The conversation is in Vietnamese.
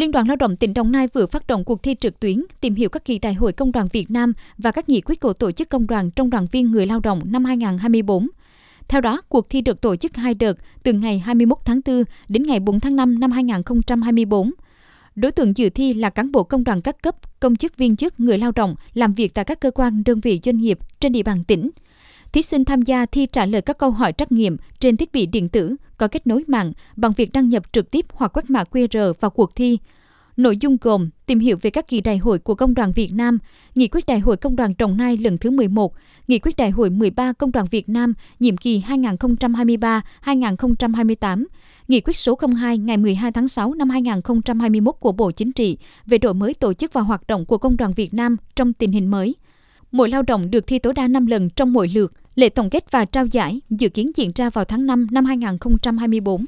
Liên đoàn Lao động tỉnh Đồng Nai vừa phát động cuộc thi trực tuyến tìm hiểu các kỳ đại hội công đoàn Việt Nam và các nghị quyết của tổ chức công đoàn trong đoàn viên người lao động năm 2024. Theo đó, cuộc thi được tổ chức hai đợt từ ngày 21 tháng 4 đến ngày 4 tháng 5 năm 2024. Đối tượng dự thi là cán bộ công đoàn các cấp, công chức viên chức, người lao động làm việc tại các cơ quan, đơn vị doanh nghiệp trên địa bàn tỉnh – Thí sinh tham gia thi trả lời các câu hỏi trắc nghiệm trên thiết bị điện tử có kết nối mạng bằng việc đăng nhập trực tiếp hoặc quét mã QR vào cuộc thi. Nội dung gồm tìm hiểu về các kỳ đại hội của Công đoàn Việt Nam, Nghị quyết Đại hội Công đoàn Đồng Nai lần thứ 11, Nghị quyết Đại hội 13 Công đoàn Việt Nam nhiệm kỳ 2023-2028, Nghị quyết số 02 ngày 12 tháng 6 năm 2021 của Bộ Chính trị về đổi mới tổ chức và hoạt động của Công đoàn Việt Nam trong tình hình mới. Mỗi lao động được thi tối đa 5 lần trong mỗi lượt, Lễ tổng kết và trao giải dự kiến diễn ra vào tháng 5 năm 2024.